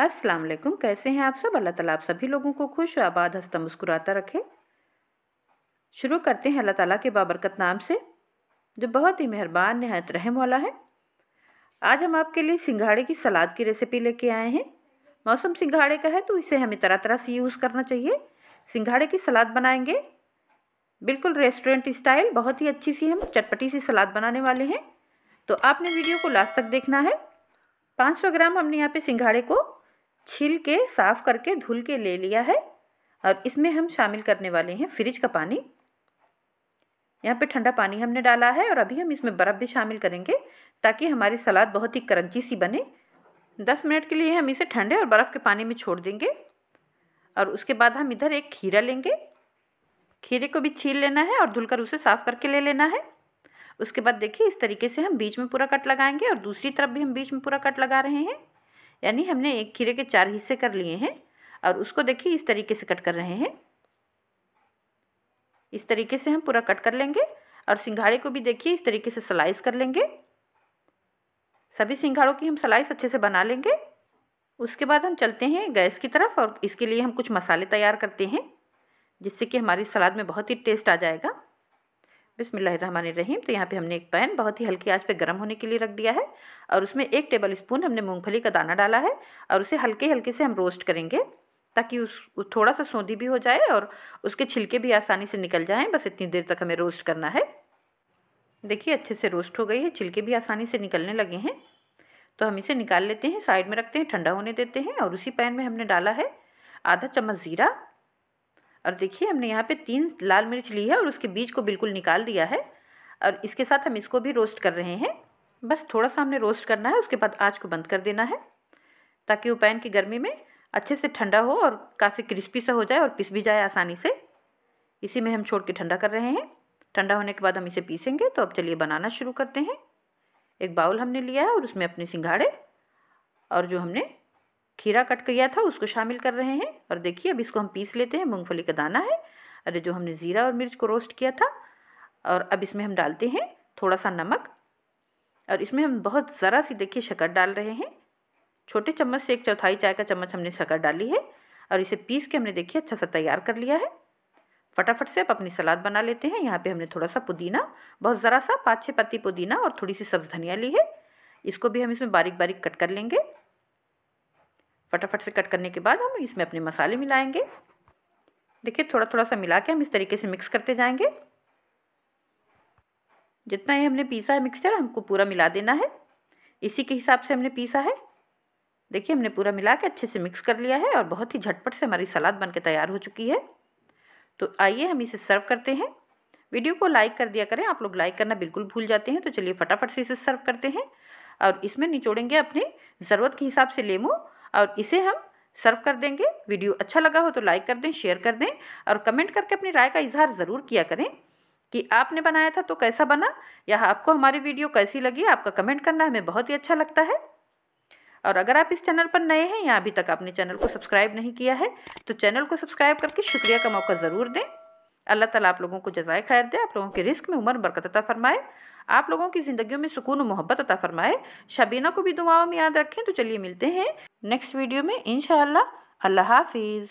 अस्सलाम वालेकुम कैसे हैं आप सब अल्लाह ताला आप सभी लोगों को खुश आबाद हंसता मुस्कुराता रखे शुरू करते हैं अल्लाह ताला के बाबरकत नाम से जो बहुत ही मेहरबान नहायत रहम वाला है आज हम आपके लिए सिंघाड़े की सलाद की रेसिपी लेके आए हैं मौसम सिंघाड़े का है तो इसे हमें तरह तरह से यूज़ करना चाहिए सिंघाड़े की सलाद बनाएंगे बिल्कुल रेस्टोरेंट स्टाइल बहुत ही अच्छी सी हम चटपटी सी सलाद बनाने वाले हैं तो आपने वीडियो को लास्ट तक देखना है 500 ग्राम हमने यहाँ पे सिंघाड़े को छील के साफ़ करके धुल के ले लिया है और इसमें हम शामिल करने वाले हैं फ्रिज का पानी यहाँ पे ठंडा पानी हमने डाला है और अभी हम इसमें बर्फ़ भी शामिल करेंगे ताकि हमारी सलाद बहुत ही करंची सी बने दस मिनट के लिए हम इसे ठंडे और बर्फ़ के पानी में छोड़ देंगे और उसके बाद हम इधर एक खीरा लेंगे खीरे को भी छील लेना है और धुलकर उसे साफ़ करके ले लेना है उसके बाद देखिए इस तरीके से हम बीच में पूरा कट लगाएंगे और दूसरी तरफ भी हम बीच में पूरा कट लगा रहे हैं यानी हमने एक खीरे के चार हिस्से कर लिए हैं और उसको देखिए इस तरीके से कट कर रहे हैं इस तरीके से हम पूरा कट कर लेंगे और सिंघाड़े को भी देखिए इस तरीके से स्लाइस कर लेंगे सभी सिंघाड़ों की हम स्लाइस अच्छे से बना लेंगे उसके बाद हम चलते हैं गैस की तरफ और इसके लिए हम कुछ मसाले तैयार करते हैं जिससे कि हमारी सलाद में बहुत ही टेस्ट आ जाएगा रहीम तो यहाँ पे हमने एक पैन बहुत ही हल्की आंच पे गर्म होने के लिए रख दिया है और उसमें एक टेबल स्पून हमने मूंगफली का दाना डाला है और उसे हल्के हल्के से हम रोस्ट करेंगे ताकि उस थोड़ा सा सौंधी भी हो जाए और उसके छिलके भी आसानी से निकल जाएँ बस इतनी देर तक हमें रोस्ट करना है देखिए अच्छे से रोस्ट हो गई है छिलके भी आसानी से निकलने लगे हैं तो हम इसे निकाल लेते हैं साइड में रखते हैं ठंडा होने देते हैं और उसी पैन में हमने डाला है आधा चम्मच ज़ीरा और देखिए हमने यहाँ पे तीन लाल मिर्च ली है और उसके बीज को बिल्कुल निकाल दिया है और इसके साथ हम इसको भी रोस्ट कर रहे हैं बस थोड़ा सा हमने रोस्ट करना है उसके बाद आँच को बंद कर देना है ताकि वो पैन की गर्मी में अच्छे से ठंडा हो और काफ़ी क्रिस्पी सा हो जाए और पिस भी जाए आसानी से इसी में हम छोड़ के ठंडा कर रहे हैं ठंडा होने के बाद हम इसे पीसेंगे तो अब चलिए बनाना शुरू करते हैं एक बाउल हमने लिया है और उसमें अपने सिंघाड़े और जो हमने खीरा कट किया था उसको शामिल कर रहे हैं और देखिए अब इसको हम पीस लेते हैं मूँगफली का दाना है अरे जो हमने ज़ीरा और मिर्च को रोस्ट किया था और अब इसमें हम डालते हैं थोड़ा सा नमक और इसमें हम बहुत ज़रा सी देखिए शक्कर डाल रहे हैं छोटे चम्मच से एक चौथाई चाय का चम्मच हमने शक्कर डाली है और इसे पीस के हमने देखिए अच्छा सा तैयार कर लिया है फटाफट से आप अपनी सलाद बना लेते हैं यहाँ पे हमने थोड़ा सा पुदीना बहुत ज़रा सा पाँच छः पत्ती पुदीना और थोड़ी सी सब्ज़ धनिया ली है इसको भी हम इसमें बारीक बारीक कट कर लेंगे फटाफट से कट करने के बाद हम इसमें अपने मसाले मिलाएंगे देखिए थोड़ा थोड़ा सा मिला के हम इस तरीके से मिक्स करते जाएंगे जितना ही हमने पीसा है मिक्सचर हमको पूरा मिला देना है इसी के हिसाब से हमने पीसा है देखिए हमने पूरा मिला के अच्छे से मिक्स कर लिया है और बहुत ही झटपट से हमारी सलाद बनके तैयार हो चुकी है तो आइए हम इसे सर्व करते हैं वीडियो को लाइक कर दिया करें आप लोग लाइक करना बिल्कुल भूल जाते हैं तो चलिए फटाफट से इसे सर्व करते हैं और इसमें निचोड़ेंगे अपने ज़रूरत के हिसाब से लेमू और इसे हम सर्व कर देंगे वीडियो अच्छा लगा हो तो लाइक कर दें शेयर कर दें और कमेंट करके अपनी राय का इजहार ज़रूर किया करें कि आपने बनाया था तो कैसा बना या आपको हमारी वीडियो कैसी लगी आपका कमेंट करना हमें बहुत ही अच्छा लगता है और अगर आप इस चैनल पर नए हैं या अभी तक आपने चैनल को सब्सक्राइब नहीं किया है तो चैनल को सब्सक्राइब करके शुक्रिया का मौका ज़रूर दें अल्लाह ताला आप लोगों को जजाय खैर दे आप लोगों के रिस्क में उम्र बरकत अता फरमाए आप लोगों की ज़िंदगियों में सुकून और मोहब्बत अता फरमाए शबीना को भी दुआओं में याद रखें तो चलिए मिलते हैं नेक्स्ट वीडियो में इन अल्लाह हाफिज़